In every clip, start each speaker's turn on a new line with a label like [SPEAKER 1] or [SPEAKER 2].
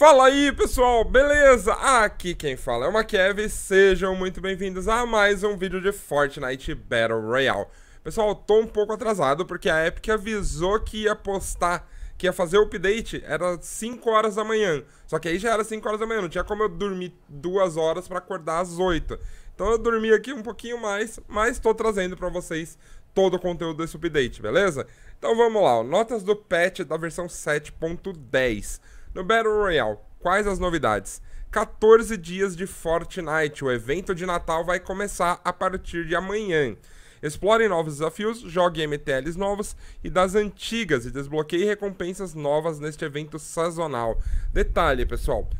[SPEAKER 1] Fala aí pessoal, beleza? Aqui quem fala é o e sejam muito bem-vindos a mais um vídeo de Fortnite Battle Royale. Pessoal, tô um pouco atrasado porque a Epic avisou que ia postar, que ia fazer o update, era 5 horas da manhã. Só que aí já era 5 horas da manhã, não tinha como eu dormir 2 horas para acordar às 8. Então eu dormi aqui um pouquinho mais, mas tô trazendo para vocês todo o conteúdo desse update, beleza? Então vamos lá, notas do patch da versão 7.10. No Battle Royale, quais as novidades? 14 dias de Fortnite, o evento de Natal vai começar a partir de amanhã. Explore novos desafios, jogue MTLs novos e das antigas e desbloqueie recompensas novas neste evento sazonal. Detalhe, pessoal,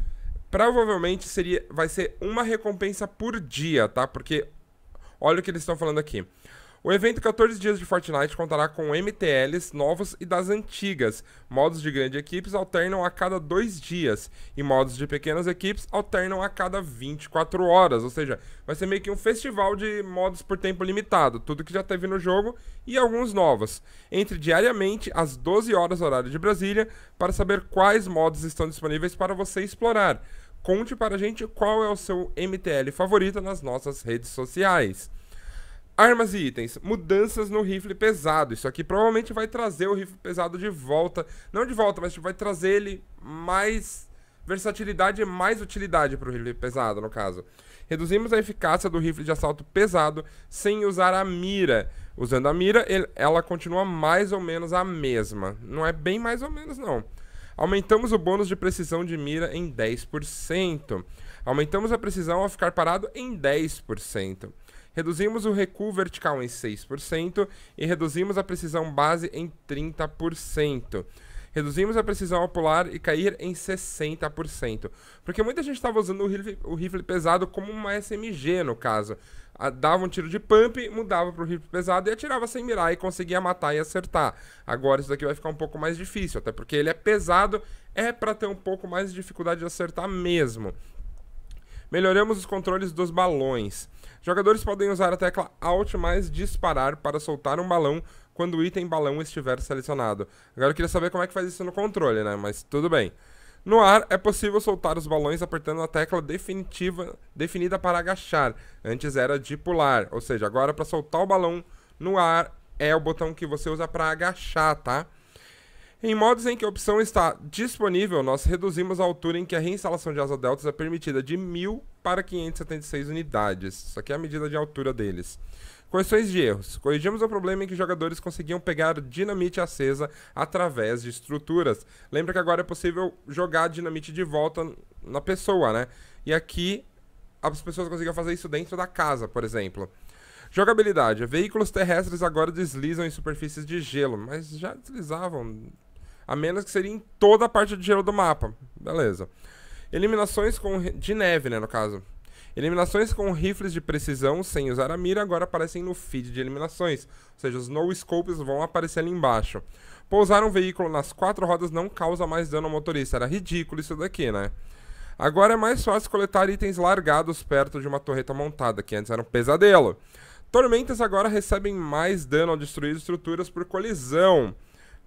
[SPEAKER 1] provavelmente seria vai ser uma recompensa por dia, tá? Porque olha o que eles estão falando aqui. O evento 14 Dias de Fortnite contará com MTLs novos e das antigas. Modos de grandes equipes alternam a cada dois dias e modos de pequenas equipes alternam a cada 24 horas. Ou seja, vai ser meio que um festival de modos por tempo limitado, tudo que já teve no jogo e alguns novos. Entre diariamente às 12 horas horário de Brasília para saber quais modos estão disponíveis para você explorar. Conte para a gente qual é o seu MTL favorito nas nossas redes sociais. Armas e itens. Mudanças no rifle pesado. Isso aqui provavelmente vai trazer o rifle pesado de volta. Não de volta, mas vai trazer ele mais versatilidade e mais utilidade para o rifle pesado, no caso. Reduzimos a eficácia do rifle de assalto pesado sem usar a mira. Usando a mira, ele, ela continua mais ou menos a mesma. Não é bem mais ou menos, não. Aumentamos o bônus de precisão de mira em 10%. Aumentamos a precisão ao ficar parado em 10% reduzimos o recuo vertical em 6% e reduzimos a precisão base em 30%. Reduzimos a precisão ao pular e cair em 60%. Porque muita gente estava usando o rifle, o rifle, pesado como uma SMG, no caso. A, dava um tiro de pump, mudava para o rifle pesado e atirava sem mirar e conseguia matar e acertar. Agora isso daqui vai ficar um pouco mais difícil, até porque ele é pesado, é para ter um pouco mais de dificuldade de acertar mesmo. Melhoramos os controles dos balões. Jogadores podem usar a tecla Alt mais disparar para soltar um balão quando o item balão estiver selecionado. Agora eu queria saber como é que faz isso no controle, né? Mas tudo bem. No ar, é possível soltar os balões apertando a tecla definitiva, definida para agachar. Antes era de pular, ou seja, agora para soltar o balão no ar é o botão que você usa para agachar, tá? Em modos em que a opção está disponível, nós reduzimos a altura em que a reinstalação de asa deltas é permitida de 1.000 para 576 unidades. Isso aqui é a medida de altura deles. Correções de erros. Corrigimos o problema em que jogadores conseguiam pegar dinamite acesa através de estruturas. Lembra que agora é possível jogar dinamite de volta na pessoa, né? E aqui as pessoas conseguiam fazer isso dentro da casa, por exemplo. Jogabilidade. Veículos terrestres agora deslizam em superfícies de gelo, mas já deslizavam a menos que seria em toda a parte de gelo do mapa. Beleza. Eliminações com de neve, né, no caso. Eliminações com rifles de precisão sem usar a mira agora aparecem no feed de eliminações, ou seja, os no scopes vão aparecer ali embaixo. Pousar um veículo nas quatro rodas não causa mais dano ao motorista, era ridículo isso daqui, né? Agora é mais fácil coletar itens largados perto de uma torreta montada, que antes era um pesadelo. Tormentas agora recebem mais dano ao destruir estruturas por colisão.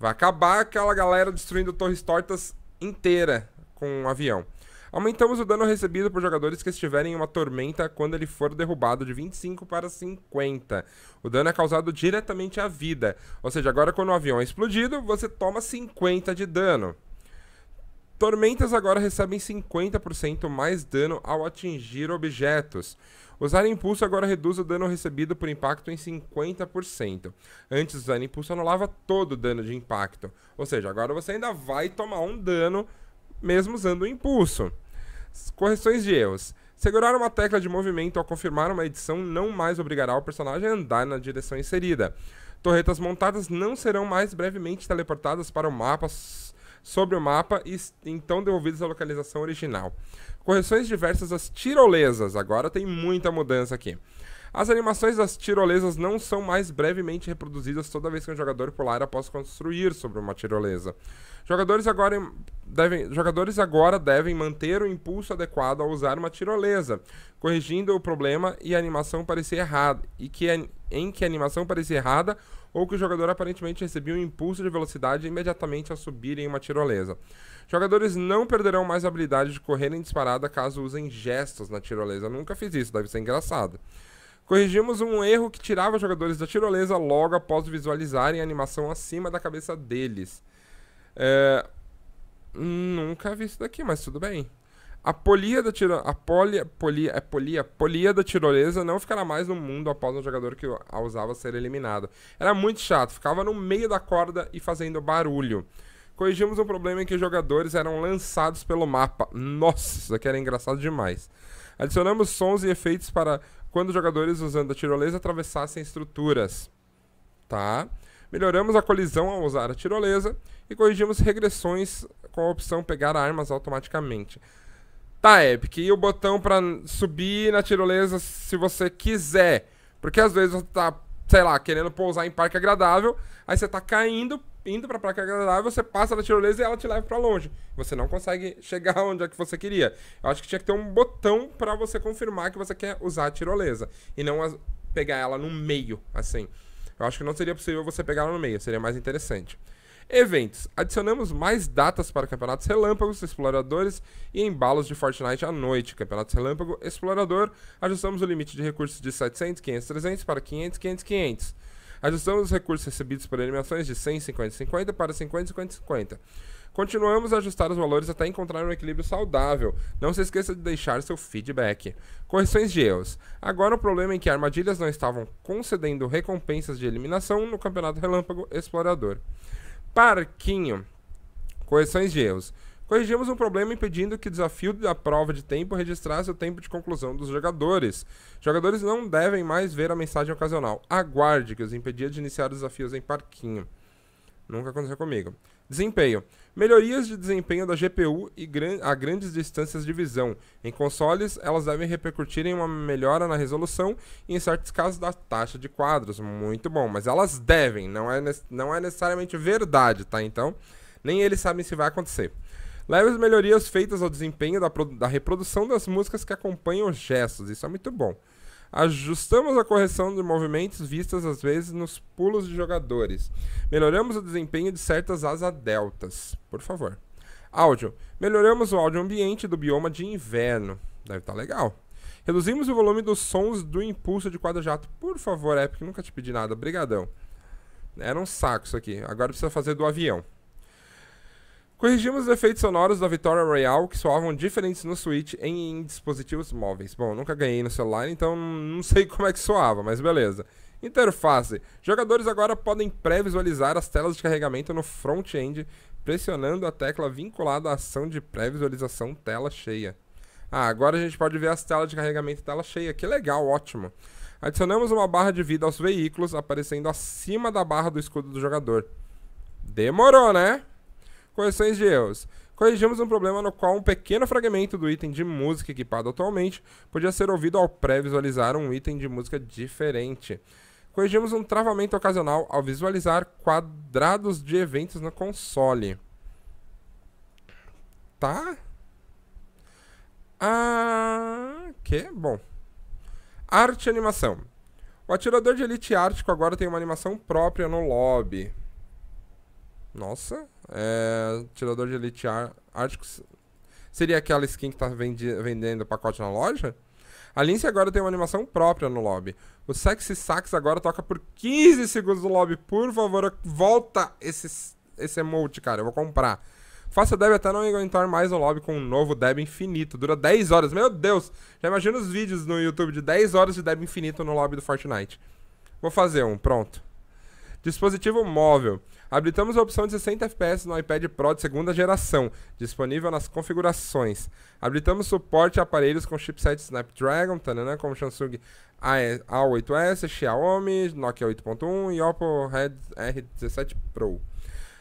[SPEAKER 1] Vai acabar aquela galera destruindo torres tortas inteira com um avião. Aumentamos o dano recebido por jogadores que estiverem em uma tormenta quando ele for derrubado de 25 para 50. O dano é causado diretamente à vida, ou seja, agora quando o avião é explodido, você toma 50 de dano. Tormentas agora recebem 50% mais dano ao atingir objetos. Usar impulso agora reduz o dano recebido por impacto em 50%. Antes, usar impulso anulava todo o dano de impacto. Ou seja, agora você ainda vai tomar um dano mesmo usando o impulso. Correções de erros. Segurar uma tecla de movimento ao confirmar uma edição não mais obrigará o personagem a andar na direção inserida. Torretas montadas não serão mais brevemente teleportadas para o mapa sobre o mapa e então devolvidas à localização original. Correções diversas às tirolesas. Agora tem muita mudança aqui. As animações das tirolesas não são mais brevemente reproduzidas toda vez que um jogador pular após construir sobre uma tirolesa. Jogadores agora devem, jogadores agora devem manter o impulso adequado ao usar uma tirolesa, corrigindo o problema e a animação parecer errada e que em que a animação parecia errada ou que o jogador aparentemente recebia um impulso de velocidade imediatamente ao subir em uma tirolesa. Jogadores não perderão mais a habilidade de correr em disparada caso usem gestos na tirolesa. nunca fiz isso, deve ser engraçado. Corrigimos um erro que tirava jogadores da tirolesa logo após visualizarem a animação acima da cabeça deles. É... Nunca vi isso daqui, mas tudo bem. A polia da tiro... a polia, polia, é polia, polia da tirolesa não ficará mais no mundo após um jogador que a usava ser eliminado. Era muito chato, ficava no meio da corda e fazendo barulho. Corrigimos um problema em que jogadores eram lançados pelo mapa. Nossa, isso aqui era engraçado demais. Adicionamos sons e efeitos para quando jogadores usando a tirolesa atravessassem estruturas. Tá? Melhoramos a colisão ao usar a tirolesa e corrigimos regressões com a opção pegar armas automaticamente. Tá, Epic, e o botão pra subir na tirolesa se você quiser. Porque às vezes você tá, sei lá, querendo pousar em parque agradável, aí você tá caindo, indo pra parque agradável, você passa na tirolesa e ela te leva para longe. Você não consegue chegar onde é que você queria. Eu acho que tinha que ter um botão para você confirmar que você quer usar a tirolesa. E não as... pegar ela no meio, assim. Eu acho que não seria possível você pegar ela no meio, seria mais interessante. Eventos. Adicionamos mais datas para campeonatos relâmpagos, exploradores e embalos de Fortnite à noite. Campeonatos relâmpago, explorador. Ajustamos o limite de recursos de 700, 500, 300 para 500, 500, 500. Ajustamos os recursos recebidos por eliminações de 100, 50, 50 para 50, 50, 50. Continuamos a ajustar os valores até encontrar um equilíbrio saudável. Não se esqueça de deixar seu feedback. Correções de erros. Agora o problema é que armadilhas não estavam concedendo recompensas de eliminação no Campeonato Relâmpago Explorador. Parquinho. Correções de erros. Corrigimos um problema impedindo que o desafio da prova de tempo registrasse o tempo de conclusão dos jogadores. Jogadores não devem mais ver a mensagem ocasional. Aguarde que os impedia de iniciar desafios em parquinho. Nunca aconteceu comigo. Desempenho. Melhorias de desempenho da GPU e gran a grandes distâncias de visão. Em consoles, elas devem repercutir em uma melhora na resolução e, em certos casos, da taxa de quadros. Muito bom, mas elas devem, não é, não é necessariamente verdade, tá? Então, nem eles sabem se vai acontecer. Leves melhorias feitas ao desempenho da, da reprodução das músicas que acompanham os gestos. Isso é muito bom. Ajustamos a correção de movimentos vistas às vezes nos pulos de jogadores. Melhoramos o desempenho de certas asa deltas. Por favor. Áudio. Melhoramos o áudio ambiente do bioma de inverno. Deve estar tá legal. Reduzimos o volume dos sons do impulso de quadra-jato. Por favor, Epic, nunca te pedi nada. Brigadão. Era um saco isso aqui. Agora precisa fazer do avião. Corrigimos os efeitos sonoros da Vitória Royale que soavam diferentes no Switch em dispositivos móveis. Bom, nunca ganhei no celular, então não sei como é que soava, mas beleza. Interface. Jogadores agora podem pré-visualizar as telas de carregamento no front-end, pressionando a tecla vinculada à ação de pré-visualização tela cheia. Ah, agora a gente pode ver as telas de carregamento tela cheia. Que legal, ótimo. Adicionamos uma barra de vida aos veículos, aparecendo acima da barra do escudo do jogador. Demorou, né? correções de erros. Corrigimos um problema no qual um pequeno fragmento do item de música equipado atualmente podia ser ouvido ao pré-visualizar um item de música diferente. Corrigimos um travamento ocasional ao visualizar quadrados de eventos no console. Tá? Ah, que bom. Arte e animação. O atirador de elite ártico agora tem uma animação própria no lobby. Nossa, é, tirador de elite ar, ártico seria aquela skin que está vendendo pacote na loja? A Lince agora tem uma animação própria no lobby. O Sexy Sax agora toca por 15 segundos no lobby. Por favor, volta esse, esse emote, cara. Eu vou comprar. Faça deve até não aguentar mais o lobby com um novo deb infinito. Dura 10 horas. Meu Deus! Já imagina os vídeos no YouTube de 10 horas de deb infinito no lobby do Fortnite. Vou fazer um, pronto. Dispositivo móvel. Habilitamos a opção de 60 FPS no iPad Pro de segunda geração, disponível nas configurações. Habilitamos suporte a aparelhos com chipset Snapdragon, tanana, como Samsung A8S, Xiaomi, Nokia 8.1 e Oppo Red R17 Pro.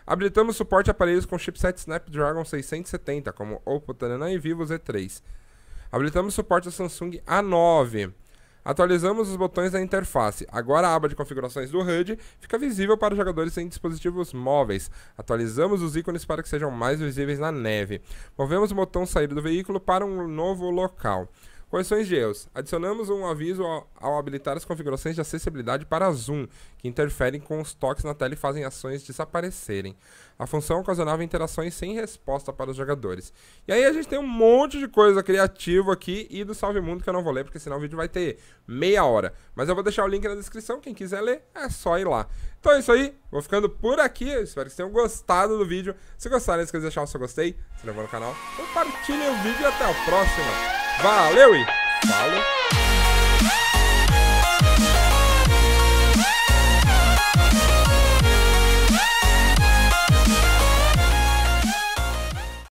[SPEAKER 1] Habilitamos suporte a aparelhos com chipset Snapdragon 670, como Oppo Tanana e Vivo Z3. Habilitamos suporte a Samsung A9. Atualizamos os botões da interface. Agora a aba de configurações do HUD fica visível para jogadores em dispositivos móveis. Atualizamos os ícones para que sejam mais visíveis na neve. Movemos o botão sair do veículo para um novo local. Correções de erros. Adicionamos um aviso ao, ao, habilitar as configurações de acessibilidade para Zoom, que interferem com os toques na tela e fazem ações desaparecerem. A função ocasionava interações sem resposta para os jogadores. E aí a gente tem um monte de coisa criativa aqui e do Salve Mundo que eu não vou ler, porque senão o vídeo vai ter meia hora. Mas eu vou deixar o link na descrição, quem quiser ler é só ir lá. Então é isso aí, vou ficando por aqui, eu espero que vocês tenham gostado do vídeo. Se gostaram, não esqueça de deixar o seu gostei, se inscrever no canal, compartilhem o vídeo e até a próxima. Valeu e falou!